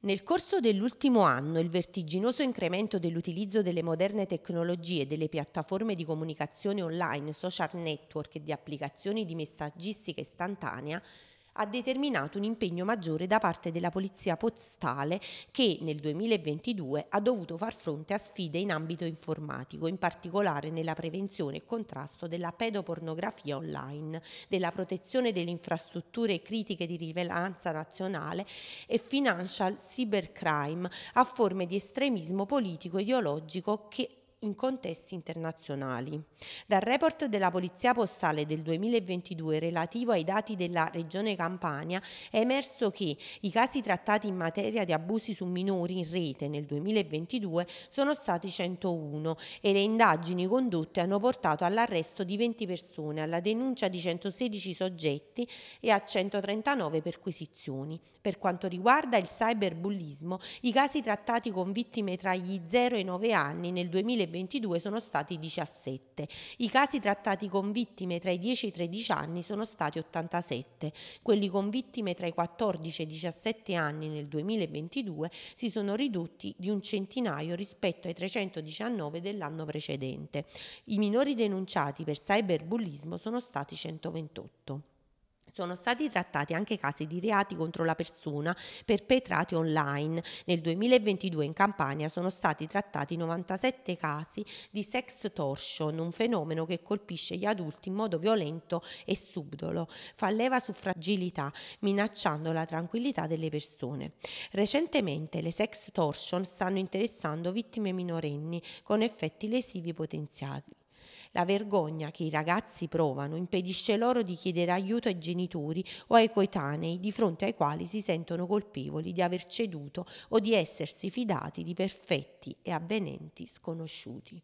Nel corso dell'ultimo anno il vertiginoso incremento dell'utilizzo delle moderne tecnologie, delle piattaforme di comunicazione online, social network e di applicazioni di messaggistica istantanea ha determinato un impegno maggiore da parte della Polizia Postale che nel 2022 ha dovuto far fronte a sfide in ambito informatico, in particolare nella prevenzione e contrasto della pedopornografia online, della protezione delle infrastrutture critiche di rivelanza nazionale e financial cybercrime a forme di estremismo politico-ideologico che in contesti internazionali. Dal report della Polizia Postale del 2022 relativo ai dati della Regione Campania è emerso che i casi trattati in materia di abusi su minori in rete nel 2022 sono stati 101 e le indagini condotte hanno portato all'arresto di 20 persone, alla denuncia di 116 soggetti e a 139 perquisizioni. Per quanto riguarda il cyberbullismo, i casi trattati con vittime tra gli 0 e i 9 anni nel 2022 2022 sono stati 17. I casi trattati con vittime tra i 10 e i 13 anni sono stati 87. Quelli con vittime tra i 14 e i 17 anni nel 2022 si sono ridotti di un centinaio rispetto ai 319 dell'anno precedente. I minori denunciati per cyberbullismo sono stati 128 sono stati trattati anche casi di reati contro la persona perpetrati online. Nel 2022 in Campania sono stati trattati 97 casi di sex torsion, un fenomeno che colpisce gli adulti in modo violento e subdolo, fa leva su fragilità, minacciando la tranquillità delle persone. Recentemente le sex torsion stanno interessando vittime minorenni con effetti lesivi potenziali. La vergogna che i ragazzi provano impedisce loro di chiedere aiuto ai genitori o ai coetanei di fronte ai quali si sentono colpevoli di aver ceduto o di essersi fidati di perfetti e avvenenti sconosciuti.